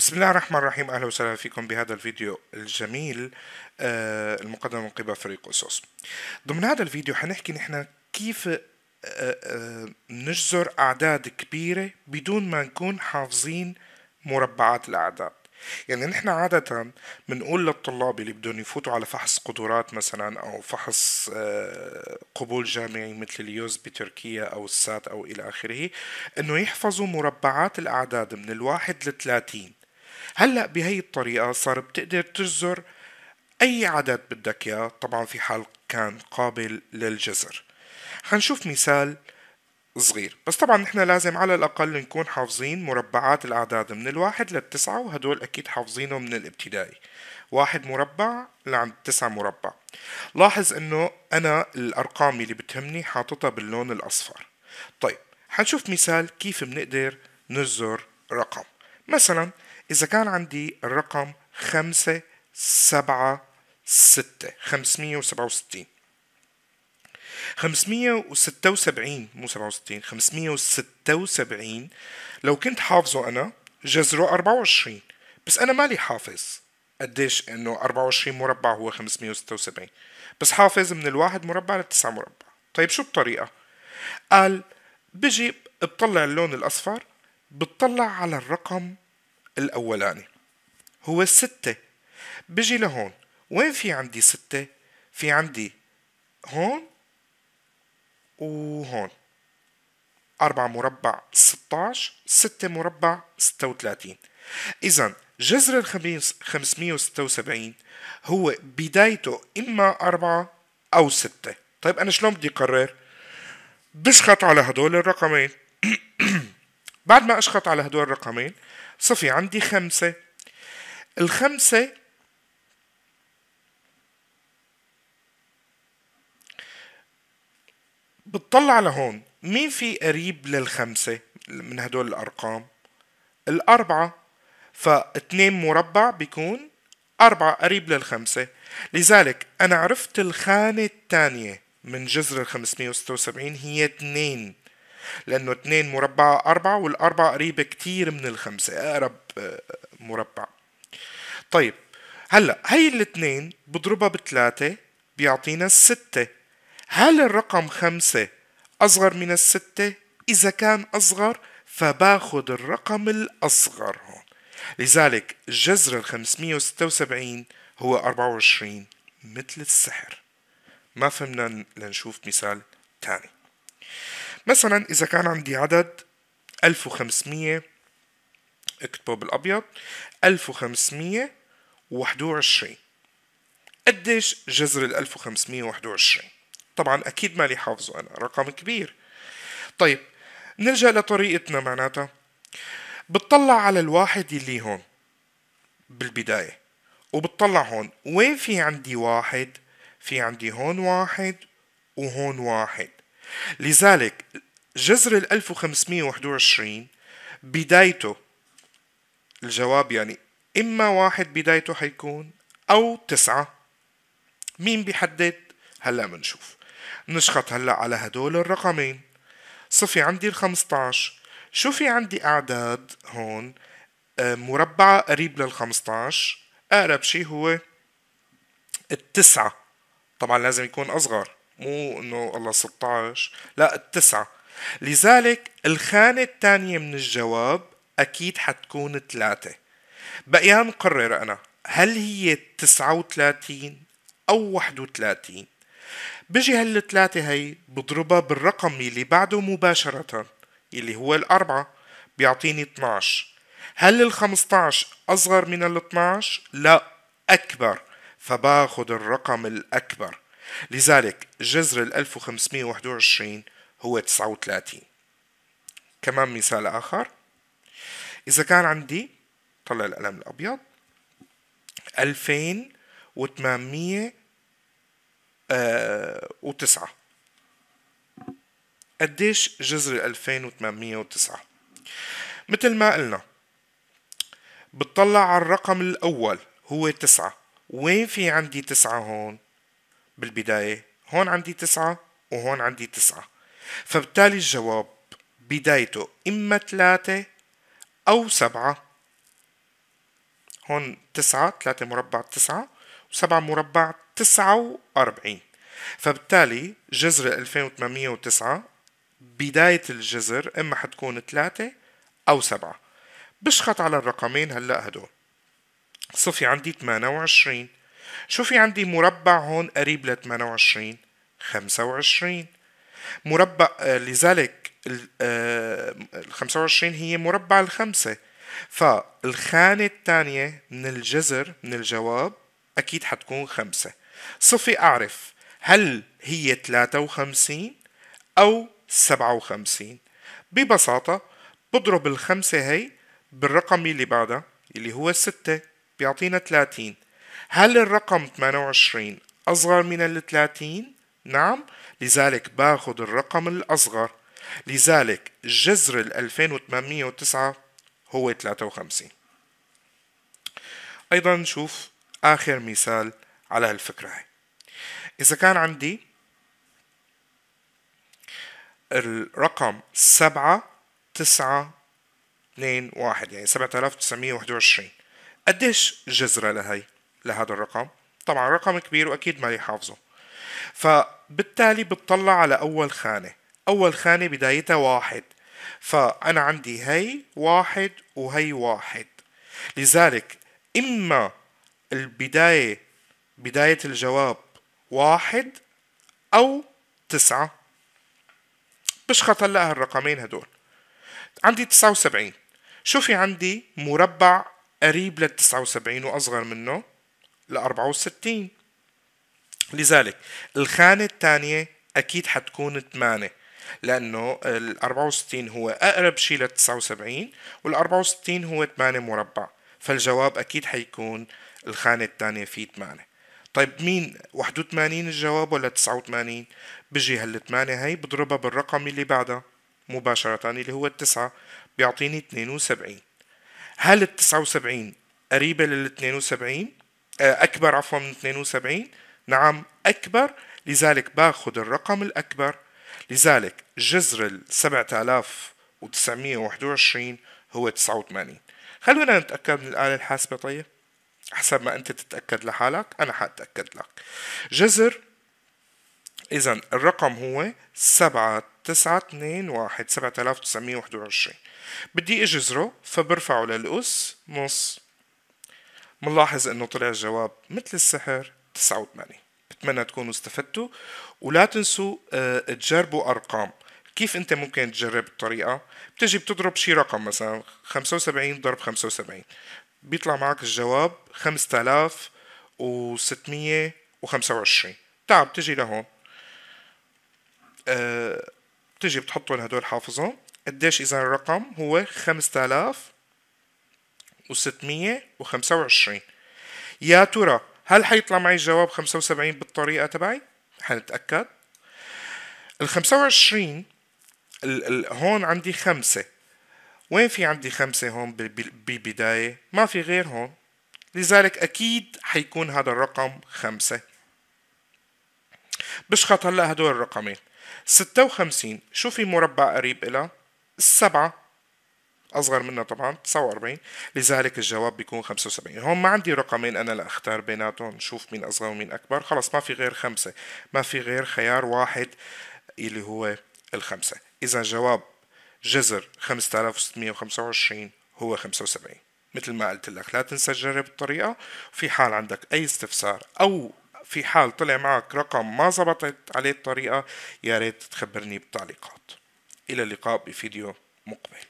بسم الله الرحمن الرحيم اهلا وسهلا فيكم بهذا الفيديو الجميل آه، المقدم من قبل فريق اسس ضمن هذا الفيديو حنحكي نحن كيف آه، آه، نجزر اعداد كبيره بدون ما نكون حافظين مربعات الاعداد يعني نحن عادة بنقول للطلاب اللي بدهم يفوتوا على فحص قدرات مثلا أو فحص قبول جامعي مثل اليوز بتركيا أو السات أو إلى آخره إنه يحفظوا مربعات الأعداد من الواحد لثلاثين هلا بهي الطريقه صار بتقدر تجزر اي عدد بدك اياه طبعا في حال كان قابل للجزر حنشوف مثال صغير بس طبعا نحن لازم على الأقل نكون حافظين مربعات الأعداد من الواحد للتسعة وهدول أكيد حافظينهم من الابتدائي واحد مربع لعند تسعة مربع لاحظ أنه أنا الأرقام اللي بتهمني حاططها باللون الأصفر طيب حنشوف مثال كيف بنقدر نجزر رقم مثلا إذا كان عندي الرقم خمسة سبعة ستة خمسمية وسبعة وستين خمسمية وستة وسبعين مو سبعة وستين خمسمية وستة وسبعين لو كنت حافظه أنا جذره أربعة وعشرين بس أنا مالي حافظ قديش إنه 24 مربع هو خمسمية وسبعين بس حافظ من الواحد مربع للتسعة مربع طيب شو الطريقة؟ قال بجي بطلع اللون الأصفر بتطلع على الرقم الأولاني هو الستة بجي لهون وين في عندي ستة في عندي هون وهون أربعة مربع ستاش ستة مربع ستة وثلاثين إذا جذر الخميس 576 هو بدايته إما أربعة أو ستة طيب أنا شلون بدي أقرر بشخط على هدول الرقمين بعد ما أشخط على هدول الرقمين صفي عندي خمسة الخمسة بتطلع لهون مين في قريب للخمسة من هدول الأرقام الأربعة فاتنين مربع بيكون أربعة قريب للخمسة لذلك أنا عرفت الخانة الثانية من جذر وستة 576 هي اتنين لأنه 2 مربعة 4 وال 4 قريبة كتير من الخمسة أقرب مربع طيب هلا هي الاثنين بضربها بثلاثة بيعطينا الستة هل الرقم خمسة أصغر من الستة؟ إذا كان أصغر فباخد الرقم الأصغر هون لذلك جذر ال 576 هو 24 مثل السحر ما فهمنا لنشوف مثال تاني مثلا إذا كان عندي عدد 1500 اكتبه بالأبيض 1521 قديش جذر ال 1521 طبعا أكيد مالي حافظه أنا رقم كبير طيب نرجع لطريقتنا معناتها بتطلع على الواحد اللي هون بالبداية وبتطلع هون وين في عندي واحد في عندي هون واحد وهون واحد لذلك جذر ال 1521 بدايته الجواب يعني إما واحد بدايته حيكون أو تسعة مين بيحدد؟ هلا بنشوف نشخط هلا على هدول الرقمين صفي عندي ال 15 شو في عندي أعداد هون آه، مربعة قريب لل 15 أقرب شيء هو التسعة طبعا لازم يكون أصغر مو انه الله 16 لا التسعة لذلك الخانة الثانية من الجواب أكيد حتكون ثلاثة بقيان مقرر أنا هل هي 39 أو 31 بجي هالثلاثة هي بضربها بالرقم اللي بعده مباشرة اللي هو الأربعة بيعطيني 12 هل ال 15 أصغر من ال 12؟ لا أكبر فباخد الرقم الأكبر لذلك جذر ال 1521 هو 39 كمان مثال آخر إذا كان عندي طلع القلم الأبيض 2800 آه، وتسعة قديش جذر 2809 مثل ما قلنا بتطلع على الرقم الأول هو تسعة وين في عندي تسعة هون بالبداية هون عندي تسعة وهون عندي تسعة فبالتالي الجواب بدايته إما ثلاثة أو سبعة هون تسعة ثلاثة مربع تسعة وسبعة مربع تسعة وأربعين فبالتالي جذر 2809 بداية الجذر إما حتكون ثلاثة أو سبعة بشخط على الرقمين هلأ هدول صفي عندي 28 شو في عندي مربع هون قريب ل 28 25 مربع آه، لذلك ال 25 آه، هي مربع الخمسة فالخانة الثانية من الجذر من الجواب أكيد حتكون خمسة صفي أعرف هل هي 53 أو 57 ببساطة بضرب الخمسة هي بالرقم اللي بعدها اللي هو الستة بيعطينا 30 هل الرقم 28 أصغر من ال 30؟ نعم لذلك باخذ الرقم الأصغر لذلك جذر ال 2809 هو 53 أيضا نشوف آخر مثال على هالفكرة هي إذا كان عندي الرقم سبعة تسعة اثنين واحد يعني سبعة آلاف تسعمية وعشرين قديش جذرة لهي لهذا الرقم طبعا رقم كبير واكيد ما يحافظه فبالتالي بتطلع على اول خانه اول خانه بدايتها واحد فانا عندي هي واحد وهي واحد لذلك اما البدايه بدايه الجواب واحد او تسعه بشخط هلا هالرقمين هدول عندي 79 شو في عندي مربع قريب لل 79 واصغر منه ل 64 لذلك الخانة الثانية أكيد حتكون 8 لأنه ال 64 هو أقرب شيء لل 79 وال 64 هو 8 مربع فالجواب أكيد حيكون الخانة الثانية فيه 8 طيب مين 81 الجواب ولا 89 بجي هال 8 هي بضربها بالرقم اللي بعدها مباشرة اللي هو التسعة بيعطيني 72 هل ال 79 قريبة لل 72 آه، أكبر عفوا من 72 نعم أكبر لذلك باخذ الرقم الأكبر لذلك جذر ال 7921 هو 89 خلونا نتأكد من الآلة الحاسبة طيب حسب ما أنت تتأكد لحالك أنا حأتأكد لك جذر إذا الرقم هو 7921 7921 بدي اجذره فبرفعه للأس نص منلاحظ انه طلع الجواب مثل السحر 89 بتمنى تكونوا استفدتوا ولا تنسوا آه، تجربوا ارقام كيف انت ممكن تجرب الطريقه بتجي بتضرب شي رقم مثلا 75 ضرب 75 بيطلع معك الجواب 5625 تعال بتجي لهون آه، بتجي بتحطهم هدول حافظهم قديش اذا الرقم هو 5000 و625 يا ترى هل حيطلع معي الجواب 75 بالطريقة تبعي؟ حنتأكد ال 25 ال ال هون عندي خمسة وين في عندي خمسة هون ببداية؟ ما في غير هون لذلك أكيد حيكون هذا الرقم خمسة بشخط هلا هدول الرقمين 56 شو في مربع قريب إلها؟ السبعة اصغر منها طبعا 49 لذلك الجواب بيكون 75 هون ما عندي رقمين انا لاختار بيناتهم نشوف مين اصغر ومين اكبر خلص ما في غير خمسة ما في غير خيار واحد اللي هو الخمسة اذا جواب جذر 5625 هو 75 مثل ما قلت لك لا تنسى تجرب الطريقة في حال عندك أي استفسار أو في حال طلع معك رقم ما زبطت عليه الطريقة يا ريت تخبرني بالتعليقات إلى اللقاء بفيديو مقبل